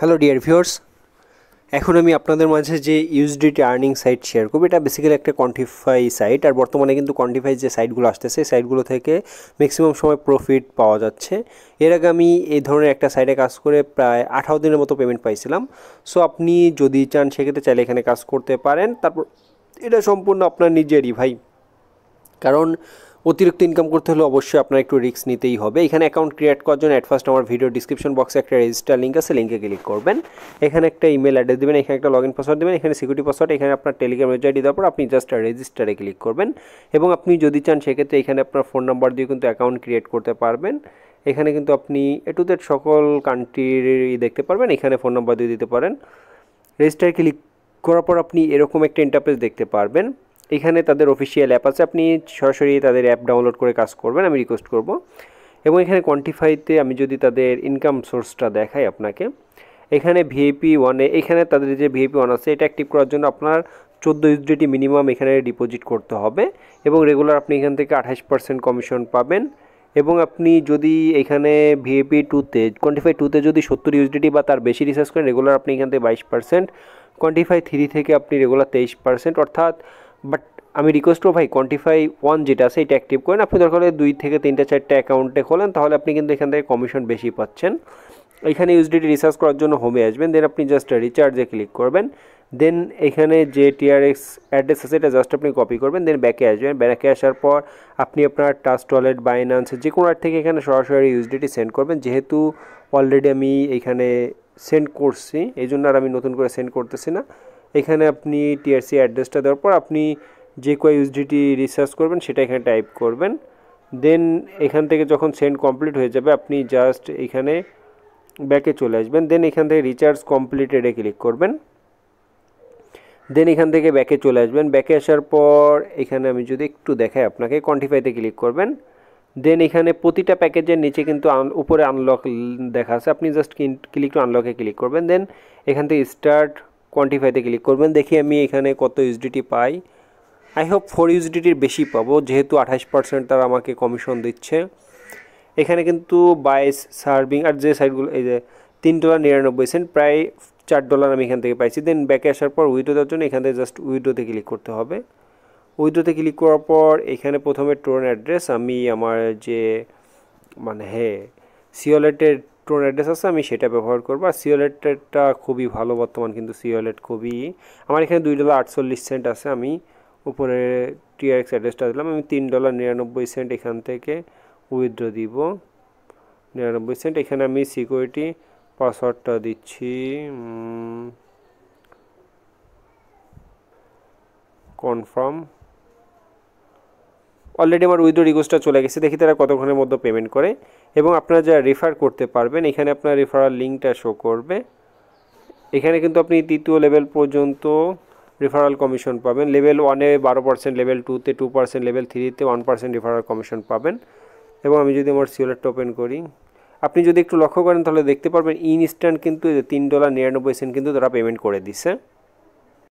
hello dear viewers এখন আমি আপনাদের মাঝে যে ইউজডিটি আর্নিং সাইট শেয়ার করবো এটা বেসিক্যালি একটা কন্টিফাই সাইট আর বর্তমানে কিন্তু কন্টিফাই যে সাইটগুলো আসতেছে সেই সাইটগুলো থেকে ম্যাক্সিমাম সময় প্রফিট পাওয়া যাচ্ছে এর আগে আমি এই ধরনের একটা সাইটে কাজ করে প্রায় আঠারো দিনের মতো পেমেন্ট পাইছিলাম সো আপনি যদি চান সেক্ষেত্রে চাইলে এখানে কাজ করতে পারেন তারপর এটা সম্পূর্ণ আপনার নিজেরই ভাই কারণ অতিরিক্ত ইনকাম করতে হলে অবশ্যই আপনার একটু রিস্ক নিতেই হবে এখানে অ্যাকাউন্ট ক্রিয়েট করার জন্য অ্যাট ফার্স্ট আমার ভিডিও ডিসক্রিপশন বক্সে একটা রেজিস্টার লিঙ্ক আছে লিঙ্কে ক্লিক করবেন এখানে একটা ইমেল অ্যাড্রেস দেবেন এখানে একটা লগ ইন পাসওয়ার্ড দেবেন এখানে সিকিউরিটি পাসওয়ার্ড এখানে আপনার টেলিগ্রাম আইডি দেওয়ার পর আপনি জাস্ট রেজিস্টারে ক্লিক করবেন এবং আপনি যদি চান সেক্ষেত্রে এখানে আপনার ফোন নাম্বার দিয়ে কিন্তু অ্যাকাউন্ট ক্রিয়েট করতে পারবেন এখানে কিন্তু আপনি এ টু দেট সকল কান্ট্রির দেখতে পারবেন এখানে ফোন নাম্বার দিয়ে দিতে পারেন রেজিস্টারে ক্লিক করার পর আপনি এরকম একটা ইন্টারফেস দেখতে পারবেন এখানে তাদের অফিসিয়াল অ্যাপ আছে আপনি সরাসরি তাদের অ্যাপ ডাউনলোড করে কাজ করবেন আমি রিকোয়েস্ট করব এবং এখানে কোয়ান্টিফাইতে আমি যদি তাদের ইনকাম সোর্সটা দেখাই আপনাকে এখানে ভিএপি ওয়ানে এখানে তাদের যে ভিএপি ওয়ান আছে এটা অ্যাক্টিভ করার জন্য আপনার চোদ্দো ইউজিটি মিনিমাম এখানে ডিপোজিট করতে হবে এবং রেগুলার আপনি এখান থেকে আঠাশ পার্সেন্ট কমিশন পাবেন এবং আপনি যদি এখানে ভিএপি টুতে কোয়ান্টিফাই টুতে যদি সত্তর ইউজিটি বা তার বেশি রিসার্চ করেন রেগুলার আপনি এখান থেকে বাইশ পার্সেন্ট কোয়ান্টিফাই থ্রি থেকে আপনি রেগুলার তেইশ পার্সেন্ট অর্থাৎ বাট আমি রিকোয়েস্ট করবো ভাই কোয়ান্টিফাই ওয়ান যেটা আছে এটা অ্যাক্টিভ করেন আপনি দরকার হলে দুই থেকে তিনটা চারটা অ্যাকাউন্টে খোলেন তাহলে আপনি কিন্তু এখান থেকে কমিশন বেশি পাচ্ছেন এখানে ইউজডিটি রিসার্চ করার জন্য হোমে আসবেন দেন আপনি জাস্ট রিচার্জে ক্লিক করবেন দেন এখানে যে টিআরএক্স অ্যাড্রেস আছে এটা জাস্ট আপনি কপি করবেন দেন ব্যাকে আসবেন ব্যাকে আসার পর আপনি আপনার টাস্ট ওয়ালেট বাইনান্স যে কোনো আর থেকে এখানে সরাসরি ইউজডিটি সেন্ড করবেন যেহেতু অলরেডি আমি এখানে সেন্ড করছি এই জন্য আর আমি নতুন করে সেন্ড করতেছি না এখানে আপনি টিআরসি অ্যাড্রেসটা দেওয়ার পর আপনি যে কয় ইউজডিটি রিসার্চ করবেন সেটা এখানে টাইপ করবেন দেন এখান থেকে যখন সেন্ড কমপ্লিট হয়ে যাবে আপনি জাস্ট এখানে ব্যাকে চলে আসবেন দেন এখান থেকে রিচার্জ কমপ্লিটেডে ক্লিক করবেন দেন এখান থেকে ব্যাকে চলে আসবেন ব্যাকে আসার পর এখানে আমি যদি একটু দেখাই আপনাকে কোয়ান্টিফাইতে ক্লিক করবেন দেন এখানে প্রতিটা প্যাকেজের নিচে কিন্তু উপরে আনলক দেখা আছে আপনি জাস্ট ক্লিক টু আনলকে ক্লিক করবেন দেন এখান থেকে স্টার্ট কোয়ান্টিফাইতে ক্লিক করবেন দেখি আমি এখানে কত ইউসডিটি পাই আই হোপ ফোর ইউসডিটির বেশি পাবো যেহেতু আঠাশ পার্সেন্ট তারা আমাকে কমিশন দিচ্ছে এখানে কিন্তু বাইশ সার্ভিং আর যে সাইটগুলো এই যে তিন ডলার নিরানব্বই সেন্ট প্রায় চার ডলার আমি এখান থেকে পাইছি দেন ব্যাকে আসার পর উইডো দেওয়ার জন্য এখান থেকে জাস্ট উইডোতে ক্লিক করতে হবে উইডোতে ক্লিক করার পর এখানে প্রথমে টোন অ্যাড্রেস আমি আমার যে মানে হ্যাঁ সিওলেটের টোন অ্যাড্রেস আছে আমি সেটা ব্যবহার করবো আর সিওলেটটা খুবই ভালো বর্তমান কিন্তু সিওলেট খুবই আমার এখানে দুই ডলার আটচল্লিশ সেন্ট আছে আমি উপরে টিআরএক্স অ্যাড্রেসটা দিলাম আমি তিন ডলার নিরানব্বই সেন্ট এখান থেকে উইথড্র দিব নিরানব্বই সেন্ট এখানে আমি সিকিউরিটি পাসওয়ার্ডটা দিচ্ছি কনফার্ম অলরেডি আমার উইথড্র রিকোয়েস্টটা চলে গেছে দেখি তারা কতক্ষণের মধ্যে পেমেন্ট করে এবং আপনারা যারা রেফার করতে পারবেন এখানে আপনার রেফারাল লিঙ্কটা শো করবে এখানে কিন্তু আপনি তৃতীয় লেভেল পর্যন্ত রেফারাল কমিশন পাবেন লেভেল ওয়ানে বারো পার্সেন্ট লেভেল টুতে টু পার্সেন্ট লেভেল থ্রিতে ওয়ান পার্সেন্ট রেফারাল কমিশন পাবেন এবং আমি যদি আমার সিওলেটটা ওপেন করি আপনি যদি একটু লক্ষ্য করেন তাহলে দেখতে পারবেন ইনস্ট্যান্ট কিন্তু তিন ডলার নিরানব্বই সেন্ট কিন্তু তারা পেমেন্ট করে দিছে